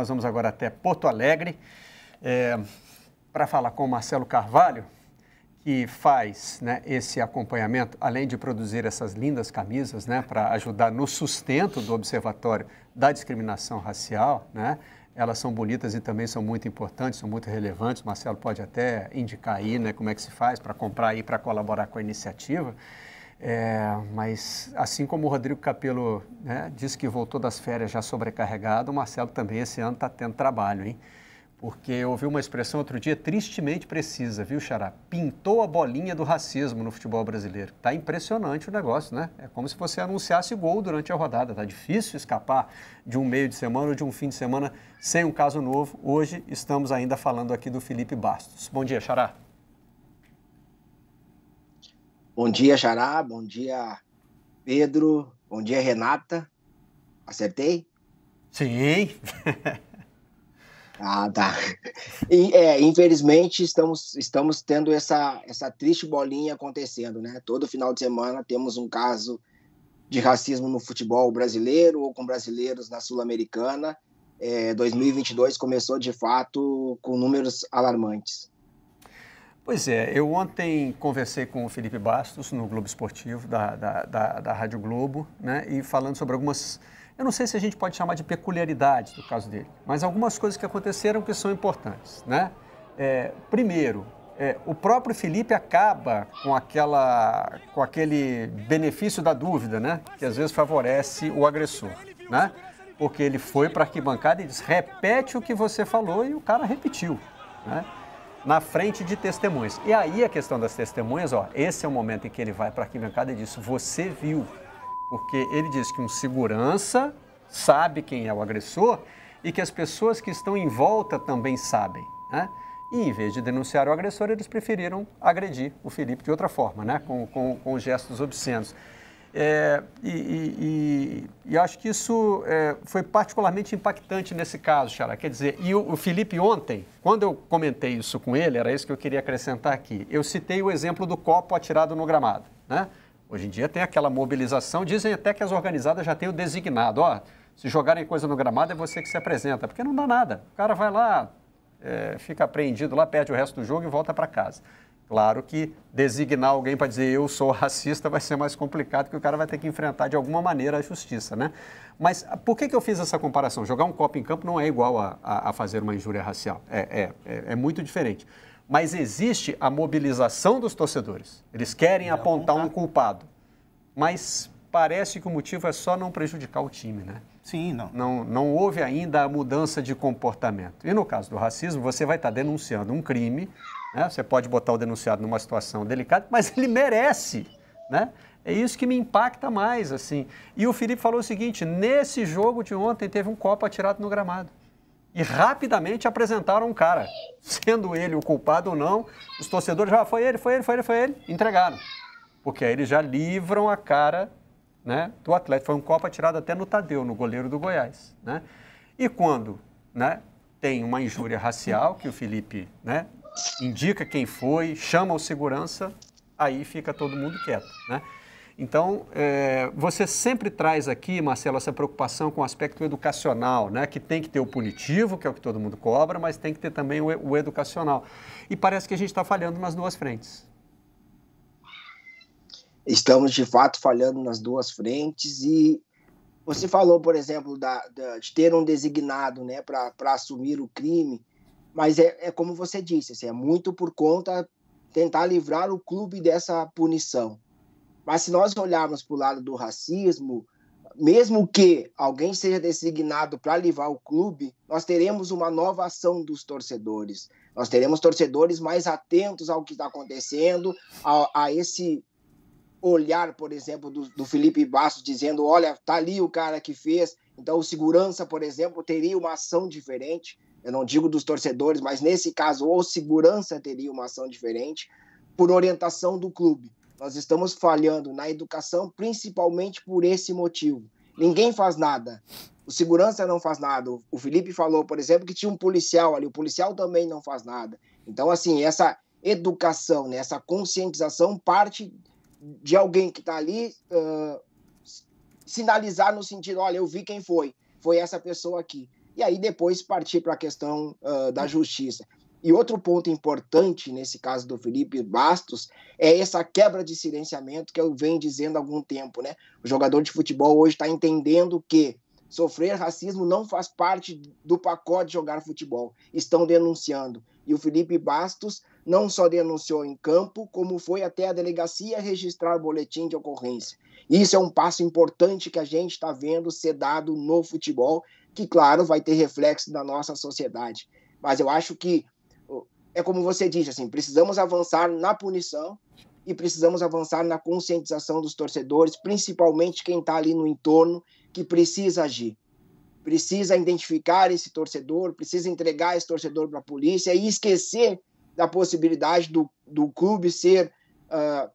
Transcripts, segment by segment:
Nós vamos agora até Porto Alegre é, para falar com o Marcelo Carvalho, que faz né, esse acompanhamento, além de produzir essas lindas camisas né, para ajudar no sustento do Observatório da Discriminação Racial. Né, elas são bonitas e também são muito importantes, são muito relevantes. O Marcelo pode até indicar aí né, como é que se faz para comprar e para colaborar com a iniciativa. É, mas assim como o Rodrigo Capello né, disse que voltou das férias já sobrecarregado, o Marcelo também esse ano está tendo trabalho, hein? Porque eu ouvi uma expressão outro dia tristemente precisa, viu, Xará? Pintou a bolinha do racismo no futebol brasileiro. Tá impressionante o negócio, né? É como se você anunciasse gol durante a rodada. Tá difícil escapar de um meio de semana ou de um fim de semana sem um caso novo. Hoje estamos ainda falando aqui do Felipe Bastos. Bom dia, Xará. Bom dia, Xará. Bom dia, Pedro. Bom dia, Renata. Acertei? Sim. ah, tá. E, é, infelizmente, estamos, estamos tendo essa, essa triste bolinha acontecendo, né? Todo final de semana temos um caso de racismo no futebol brasileiro ou com brasileiros na Sul-Americana. É, 2022 começou de fato com números alarmantes. Pois é, eu ontem conversei com o Felipe Bastos no Globo Esportivo, da, da, da, da Rádio Globo, né, e falando sobre algumas, eu não sei se a gente pode chamar de peculiaridades do caso dele, mas algumas coisas que aconteceram que são importantes. Né? É, primeiro, é, o próprio Felipe acaba com, aquela, com aquele benefício da dúvida, né, que às vezes favorece o agressor. Né? Porque ele foi para a arquibancada e disse: repete o que você falou, e o cara repetiu. Né? na frente de testemunhas. E aí a questão das testemunhas, ó, esse é o momento em que ele vai para a arquibancada e diz: Você viu. Porque ele diz que um segurança sabe quem é o agressor e que as pessoas que estão em volta também sabem. Né? E em vez de denunciar o agressor, eles preferiram agredir o Felipe de outra forma, né? com, com, com gestos obscenos. É, e, e, e, e, acho que isso é, foi particularmente impactante nesse caso, Xará. Quer dizer, e o, o, Felipe ontem, quando eu comentei isso com ele, era isso que eu queria acrescentar aqui. Eu citei o exemplo do copo atirado no gramado. Né? Hoje em dia tem aquela mobilização, dizem até que as organizadas já têm o designado. Ó, se jogarem coisa no gramado, é você que se apresenta, porque não dá nada. O cara vai lá, é, fica apreendido lá, perde o resto do jogo e volta para casa. Claro que designar alguém para dizer eu sou racista vai ser mais complicado, porque o cara vai ter que enfrentar de alguma maneira a justiça, né? Mas ah, por que, que eu fiz essa comparação? Jogar um copo em campo não é igual a, a, a fazer uma injúria racial. É, é, é, é muito diferente. Mas existe a mobilização dos torcedores. Eles querem é apontar, apontar um culpado. Mas parece que o motivo é só não prejudicar o time, né? Sim, não. não. Não houve ainda a mudança de comportamento. E no caso do racismo, você vai estar tá denunciando um crime né? Você pode botar o denunciado numa situação delicada, mas ele merece. Né? É isso que me impacta mais. assim. E o Felipe falou o seguinte: nesse jogo de ontem teve um copo atirado no gramado. E rapidamente apresentaram um cara. Sendo ele o culpado ou não, os torcedores já ah, foi ele, foi ele, foi ele, foi ele, entregaram. Porque aí eles já livram a cara né, do atleta Foi um copo atirado até no Tadeu, no goleiro do Goiás. Né? E quando né, tem uma injúria racial, que o Felipe né, indica quem foi, chama o segurança, aí fica todo mundo quieto, né? Então, é, você sempre traz aqui, Marcelo, essa preocupação com o aspecto educacional, né? que tem que ter o punitivo, que é o que todo mundo cobra, mas tem que ter também o, o educacional. E parece que a gente está falhando nas duas frentes. Estamos, de fato, falhando nas duas frentes. E você falou, por exemplo, da, da, de ter um designado né, para assumir o crime. Mas é, é como você disse, assim, é muito por conta tentar livrar o clube dessa punição. Mas se nós olharmos para o lado do racismo, mesmo que alguém seja designado para livrar o clube, nós teremos uma nova ação dos torcedores. Nós teremos torcedores mais atentos ao que está acontecendo, a, a, esse olhar, por exemplo, do, do Felipe Bastos dizendo: olha, tá ali o cara que fez. Então, o segurança, por exemplo, teria uma ação diferente eu não digo dos torcedores, mas nesse caso, o segurança teria uma ação diferente, por orientação do clube. Nós estamos falhando na educação principalmente por esse motivo. Ninguém faz nada. O segurança não faz nada. O Felipe falou, por exemplo, que tinha um policial ali. O policial também não faz nada. Então, assim, essa educação, né, essa conscientização parte de alguém que está ali uh, sinalizar no sentido: olha, eu vi quem foi. Foi essa pessoa aqui e aí depois partir para a questão uh, da hum. justiça. E outro ponto importante nesse caso do Felipe Bastos é essa quebra de silenciamento que eu venho dizendo há algum tempo, né? O jogador de futebol hoje está entendendo que sofrer racismo não faz parte do pacote de jogar futebol. Estão denunciando. E o Felipe Bastos não só denunciou em campo, como foi até a delegacia registrar o boletim de ocorrência. Isso é um passo importante que a gente está vendo ser dado no futebol que, claro, vai ter reflexo na nossa sociedade. Mas eu acho que é como você disse, assim, precisamos avançar na punição e precisamos avançar na conscientização dos torcedores, principalmente quem está ali no entorno, que precisa agir. Precisa identificar esse torcedor, precisa entregar esse torcedor para a polícia e esquecer da possibilidade do, do clube ser, uh,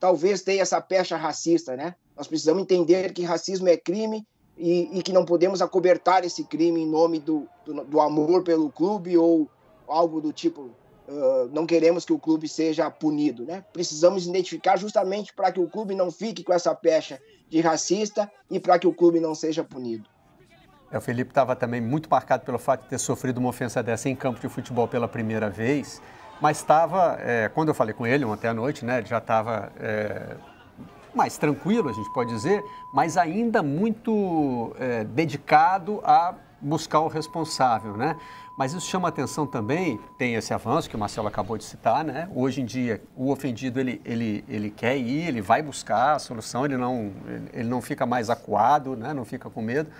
talvez ter essa pecha racista, né? Nós precisamos entender que racismo é crime e, e, que não podemos acobertar esse crime em nome do, do, do amor pelo clube ou algo do tipo. Uh, não queremos que o clube seja punido, né? Precisamos identificar justamente para que o clube não fique com essa pecha de racista e para que o clube não seja punido. É, o Felipe estava também muito marcado pelo fato de ter sofrido uma ofensa dessa em campo de futebol pela primeira vez, mas estava, é, quando eu falei com ele ontem à noite, né, ele já estava é, mais tranquilo, a gente pode dizer, mas ainda muito é, dedicado a buscar o responsável, né? Mas isso chama atenção também, tem esse avanço que o Marcelo acabou de citar, né? Hoje em dia, o ofendido, ele, ele, ele quer ir, ele vai buscar a solução, ele não, ele não fica mais acuado, né? Não fica com medo.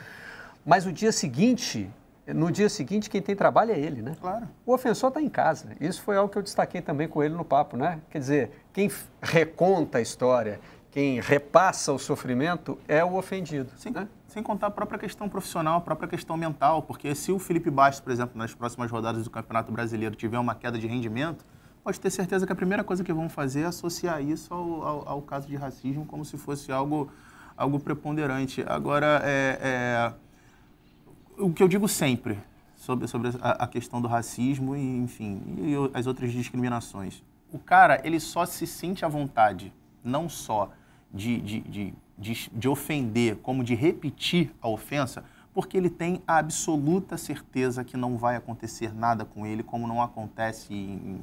Mas o dia seguinte, no dia seguinte, quem tem trabalho é ele, né? Claro. O ofensor está em casa. Isso foi algo que eu destaquei também com ele no papo, né? Quer dizer, quem reconta a história, quem repassa o sofrimento é o ofendido. Sim. Né? Sem contar a própria questão profissional, a própria questão mental, porque se o Felipe Bastos, por exemplo, nas próximas rodadas do Campeonato Brasileiro tiver uma queda de rendimento, pode ter certeza que a primeira coisa que vão fazer é associar isso ao, ao, ao caso de racismo como se fosse algo, algo preponderante. Agora, é, é, o que eu digo sempre sobre, sobre a, a questão do racismo e, enfim, e as outras discriminações. O cara, ele só se sente à vontade, não só de, de, de, de, ofender, como de repetir a ofensa, porque ele tem a absoluta certeza que não vai acontecer nada com ele, como não acontece em.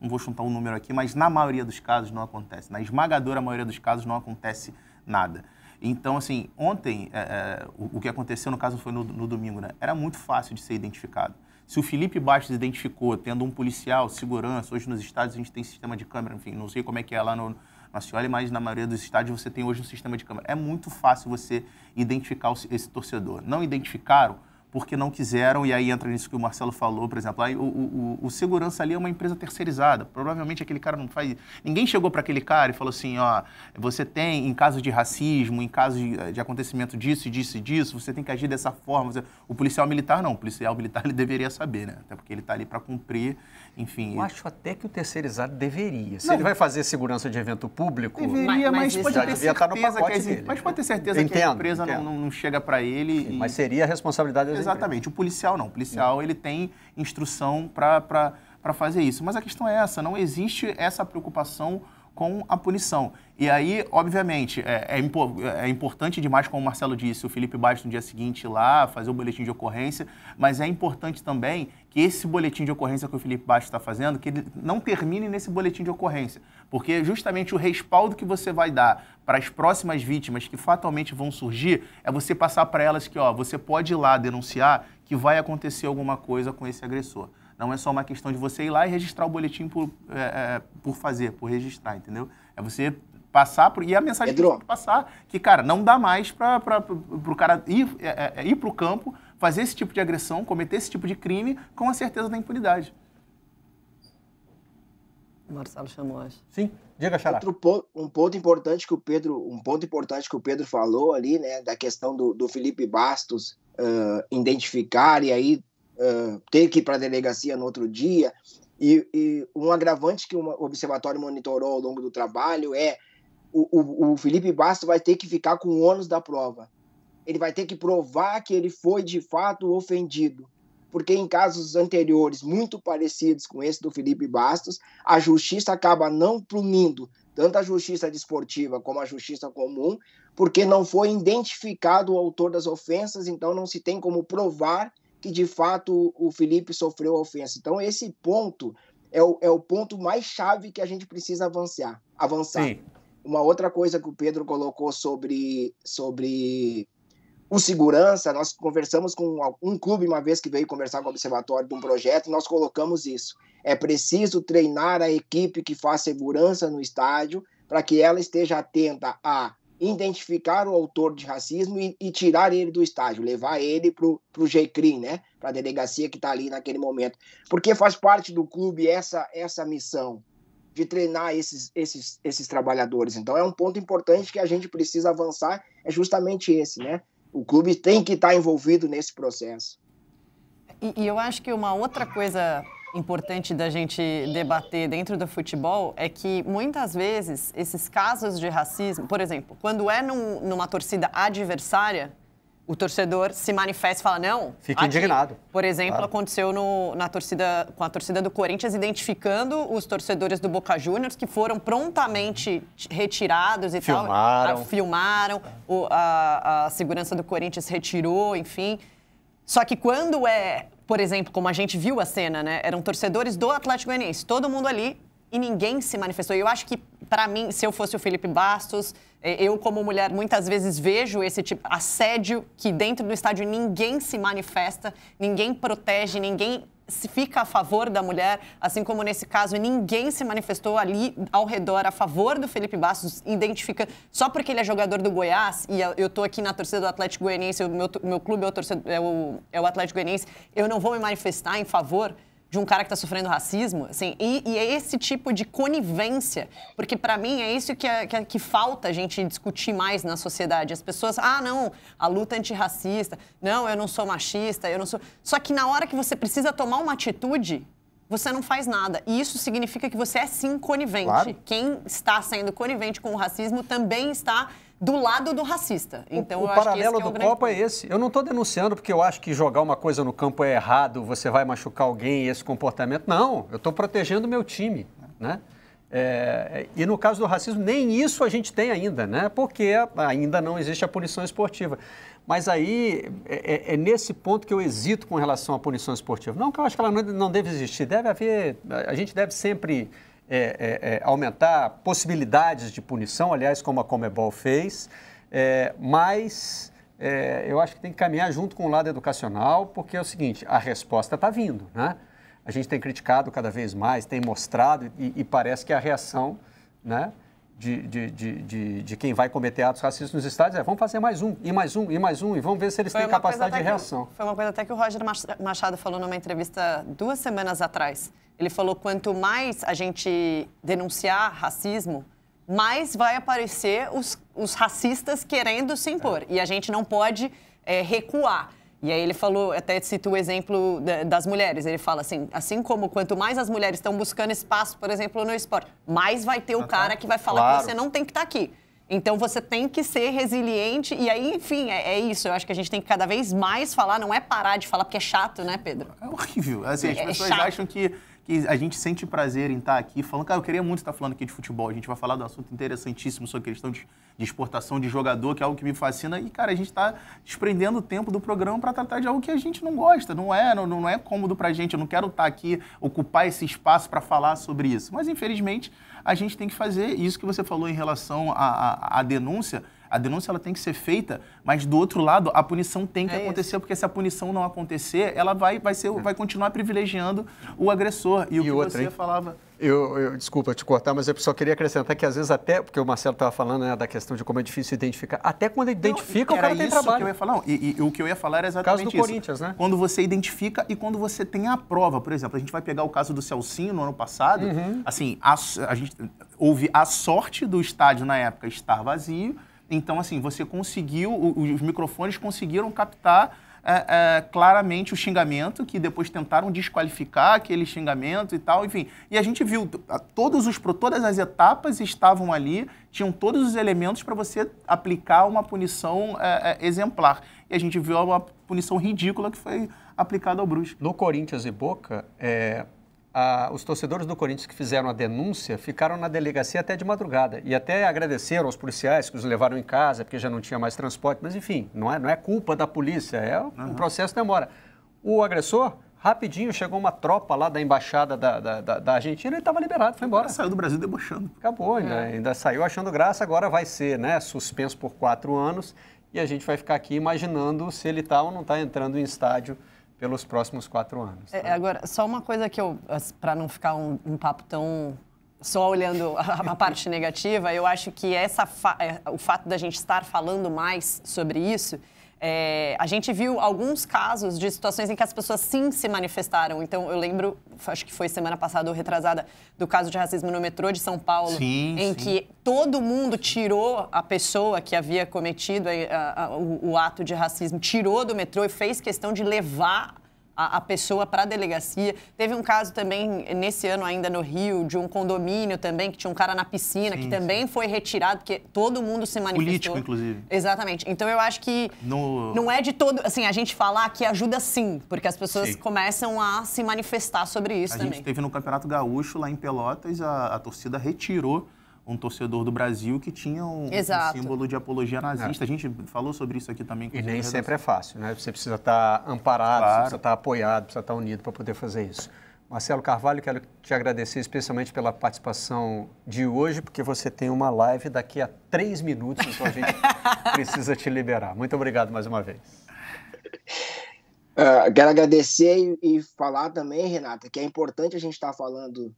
Não vou chutar um número aqui, mas na maioria dos casos não acontece. Na esmagadora maioria dos casos não acontece nada. Então, assim, ontem, é, é, o, o, que aconteceu, no caso, foi no, no domingo, né? Era muito fácil de ser identificado. Se o Felipe Bastos identificou, tendo um policial, segurança, hoje nos estados a gente tem sistema de câmera, enfim, não sei como é que é lá no, na Cioli, mas na maioria dos estádios você tem hoje um sistema de câmera. É muito fácil você identificar esse torcedor. Não identificaram, porque não quiseram, e aí entra nisso que o Marcelo falou, por exemplo, aí, o, o, o segurança ali é uma empresa terceirizada, provavelmente aquele cara não faz... Ninguém chegou para aquele cara e falou assim, ó, você tem, em caso de racismo, em caso de, de acontecimento disso, disso e disso, você tem que agir dessa forma. Você... O policial militar não, o policial militar ele deveria saber, né? Até porque ele está ali para cumprir, enfim... Eu ele... acho até que o terceirizado deveria. Se não, ele vai fazer segurança de evento público... Deveria, mas, mas, tá mas pode ter certeza que... mas pode ter certeza entendo, que a empresa não, não, chega para ele... Sim, e... Mas seria a responsabilidade Exatamente. O policial não. O policial ele tem instrução para fazer isso. Mas a questão é essa: não existe essa preocupação com a punição. E aí, obviamente, é, é, impo é, é importante demais, como o Marcelo disse, o Felipe Baixo no dia seguinte ir lá fazer o boletim de ocorrência, mas é importante também que esse boletim de ocorrência que o Felipe Baixo está fazendo, que ele não termine nesse boletim de ocorrência, porque justamente o respaldo que você vai dar para as próximas vítimas que fatalmente vão surgir é você passar para elas que, ó, você pode ir lá denunciar que vai acontecer alguma coisa com esse agressor. Não é só uma questão de você ir lá e registrar o boletim por, é, é por fazer, por registrar, entendeu? É você passar por, e a mensagem Pedro. que passar que cara não dá mais para o cara ir é, é, é ir para o campo fazer esse tipo de agressão cometer esse tipo de crime com a certeza da impunidade Marcelo chamou acho sim diga Xará. outro ponto, um ponto importante que o Pedro um ponto importante que o Pedro falou ali né da questão do, do Felipe Bastos uh, identificar e aí ah, ter que ir para a delegacia no outro dia. E, e um agravante que o observatório monitorou ao longo do trabalho é o, o, o Felipe Bastos vai ter que ficar com o ônus da prova. Ele vai ter que provar que ele foi de fato ofendido porque em casos anteriores muito parecidos com esse do Felipe Bastos, a justiça acaba não punindo tanto a justiça desportiva como a justiça comum, porque não foi identificado o autor das ofensas, então não se tem como provar que de fato o Felipe sofreu a ofensa. Então, esse ponto é o, é o ponto mais chave que a gente precisa avançar. avançar. Sim. Uma outra coisa que o Pedro colocou sobre, sobre o segurança, nós conversamos com um clube uma vez que veio conversar com o observatório de um projeto, nós colocamos isso. É preciso treinar a equipe que faz segurança no estádio para que ela esteja atenta a identificar o autor de racismo e, e tirar ele do estágio, levar ele para o GCRIM, né? para a delegacia que está ali naquele momento. Porque faz parte do clube essa, essa missão de treinar esses, esses, esses trabalhadores. Então é um ponto importante que a gente precisa avançar, é justamente esse, né? O clube tem que estar tá envolvido nesse processo. E, e eu acho que uma outra coisa importante da gente debater dentro do futebol é que muitas vezes esses casos de racismo, por exemplo, quando é num, numa torcida adversária, o torcedor se manifesta e fala não. Fica aqui. indignado. Por exemplo, claro. aconteceu no, na torcida, com a torcida do Corinthians, identificando os torcedores do Boca Juniors que foram prontamente retirados e filmaram. tal. Filmaram. Ah, filmaram. a, a segurança do Corinthians retirou, enfim. Só que quando é por exemplo, como a gente viu a cena, né? Eram torcedores do Atlético Goianiense, todo mundo ali e ninguém se manifestou. E eu acho que, para mim, se eu fosse o Felipe Bastos, é, eu, como mulher, muitas vezes vejo esse tipo assédio que dentro do estádio ninguém se manifesta, ninguém protege, ninguém se fica a favor da mulher, assim como nesse caso ninguém se manifestou ali ao redor a favor do Felipe Bastos, identifica só porque ele é jogador do Goiás e eu estou aqui na torcida do Atlético Goianiense, o meu, meu clube é o, torcedor, é, o, é o Atlético Goianiense, eu não vou me manifestar em favor de um cara que está sofrendo racismo, assim, e, e, é esse tipo de conivência, porque para mim é isso que, é, que, é, que, falta a gente discutir mais na sociedade. As pessoas, ah, não, a luta antirracista, não, eu não sou machista, eu não sou. Só que na hora que você precisa tomar uma atitude, você não faz nada. E isso significa que você é sim conivente. Claro. Quem está sendo conivente com o racismo também está do lado do racista. Então, o, é o paralelo do é Copa é esse. Eu não estou denunciando porque eu acho que jogar uma coisa no campo é errado, você vai machucar alguém esse comportamento. Não, eu estou protegendo o meu time, né? É, e no caso do racismo, nem isso a gente tem ainda, né? Porque ainda não existe a punição esportiva. Mas aí é, é, é nesse ponto que eu hesito com relação à punição esportiva. Não que eu acho que ela não deve existir, deve haver, a gente deve sempre é, é, é, aumentar possibilidades de punição, aliás, como a Comebol fez, é, mas é, eu acho que tem que caminhar junto com o lado educacional, porque é o seguinte, a resposta está vindo, né? A gente tem criticado cada vez mais, tem mostrado e, e parece que a reação, né? de, de, de, de, quem vai cometer atos racistas nos Estados é vamos fazer mais um, e mais um, e mais um, e vamos ver se eles têm capacidade de reação. foi uma coisa até que o Roger Machado falou numa entrevista duas semanas atrás. Ele falou: quanto mais a gente denunciar racismo, mais vai aparecer os, os racistas querendo se impor. E a gente não pode é, recuar. E aí ele falou, até cita o exemplo das mulheres. Ele fala assim, assim como quanto mais as mulheres estão buscando espaço, por exemplo, no esporte, mais vai ter o cara que vai falar claro. que você não tem que estar tá aqui. Então você tem que ser resiliente e aí, enfim, é, é, isso. Eu acho que a gente tem que cada vez mais falar, não é parar de falar, porque é chato, né, Pedro? É horrível. Assim, é, as é, pessoas é acham que que a gente sente prazer em estar aqui falando, cara, eu queria muito estar falando aqui de futebol. A gente vai falar de um assunto interessantíssimo sobre a questão de, de, exportação de jogador, que é algo que me fascina. E, cara, a gente está desprendendo o tempo do programa para tratar de algo que a gente não gosta. Não é, não, não é cômodo para a gente. Eu não quero estar aqui, ocupar esse espaço para falar sobre isso. Mas, infelizmente, a gente tem que fazer isso que você falou em relação à, à denúncia a denúncia ela tem que ser feita, mas do outro lado, a punição tem que é acontecer, isso. porque se a punição não acontecer, ela vai, vai, ser, é. vai continuar privilegiando o agressor. E, e o que outra, você hein? falava. Eu, eu, desculpa te cortar, mas eu só queria acrescentar que às vezes até, porque o Marcelo estava falando né, da questão de como é difícil identificar, até quando identifica não, o cara tem trabalho. Que eu ia falar, não, e, e, o que eu ia falar era exatamente caso do isso. Corinthians, né? Quando você identifica e quando você tem a prova, por exemplo, a gente vai pegar o caso do Celcinho no ano passado, uhum. assim, a, a gente houve a sorte do estádio na época estar vazio, então, assim, você conseguiu, os microfones conseguiram captar é, é, claramente o xingamento, que depois tentaram desqualificar aquele xingamento e tal, enfim. E a gente viu, todos os, todas as etapas estavam ali, tinham todos os elementos para você aplicar uma punição é, é, exemplar. E a gente viu uma punição ridícula que foi aplicada ao Bruce. No Corinthians e Boca, é, ah, os torcedores do Corinthians que fizeram a denúncia ficaram na delegacia até de madrugada e até agradeceram aos policiais que os levaram em casa porque já não tinha mais transporte, mas enfim, não é, não é culpa da polícia, é um processo demora. O agressor, rapidinho, chegou uma tropa lá da embaixada da, da, da, da Argentina e estava liberado, foi embora. Saiu do Brasil debochando. Acabou, é. ainda saiu achando graça, agora vai ser né, suspenso por quatro anos e a gente vai ficar aqui imaginando se ele está ou não está entrando em estádio pelos próximos quatro anos. Tá? É, né? agora, só uma coisa que eu, para não ficar um, um, papo tão só olhando a, a parte negativa, eu acho que essa fa é, o fato da gente estar falando mais sobre isso é, a gente viu alguns casos de situações em que as pessoas sim se manifestaram. Então, eu lembro, acho que foi semana passada ou retrasada, do caso de racismo no metrô de São Paulo, sim, em sim. que todo mundo tirou a pessoa que havia cometido a, eh, a, a, o, o ato de racismo, tirou do metrô e fez questão de levar a, a pessoa para a delegacia. Teve um caso também, nesse ano ainda no Rio, de um condomínio também, que tinha um cara na piscina, sim, que também foi retirado, porque todo mundo se manifestou. Político, inclusive. Exatamente. Então eu acho que no... não é de todo. Assim, a gente falar que ajuda sim, porque as pessoas sim. começam a se manifestar sobre isso a também. A gente teve no Campeonato Gaúcho, lá em Pelotas, a, a torcida retirou um torcedor do Brasil que tinha um, um símbolo de apologia nazista. É. A gente falou sobre isso aqui também. Com e nem sempre é fácil, né? Você precisa estar tá amparado, claro. você precisa estar tá apoiado, precisa estar tá unido para poder fazer isso. Marcelo Carvalho, quero te agradecer especialmente pela participação de hoje, porque você tem uma live daqui a três minutos, então a gente precisa te liberar. Muito obrigado mais uma vez. Uh, quero agradecer e, e falar também, Renata, que é importante a gente estar tá falando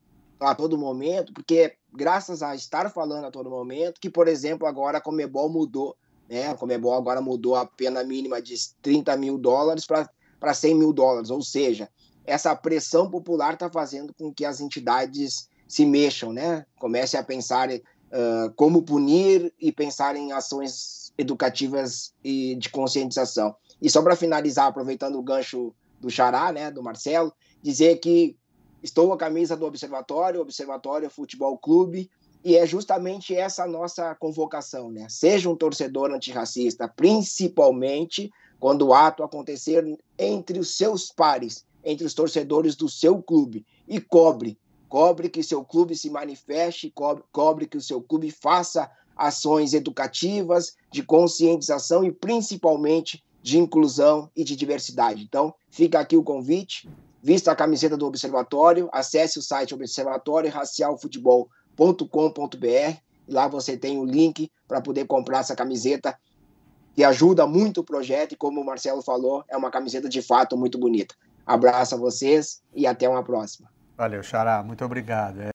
a todo momento, porque graças a estar falando a todo momento, que, por exemplo, agora a Comebol mudou, né? A Comebol agora mudou a pena mínima de 30 mil dólares para 100 mil dólares, ou seja, essa pressão popular está fazendo com que as entidades se mexam, né? Comecem a pensar uh, como punir e pensar em ações educativas e de conscientização. E só para finalizar, aproveitando o gancho do Xará, né, do Marcelo, dizer que Estou com a camisa do Observatório, Observatório Futebol Clube, e é justamente essa nossa convocação, né? Seja um torcedor antirracista, principalmente quando o ato acontecer entre os seus pares, entre os torcedores do seu clube, e cobre, cobre que seu clube se manifeste, cobre, cobre que o seu clube faça ações educativas, de conscientização e principalmente de inclusão e de diversidade. Então, fica aqui o convite Vista a camiseta do Observatório, acesse o site observatorioracialfutebol.com.br. Lá você tem o link para poder comprar essa camiseta, que ajuda muito o projeto. E como o Marcelo falou, é uma camiseta de fato muito bonita. Abraço a vocês e até uma próxima. Valeu, Xará. Muito obrigado. É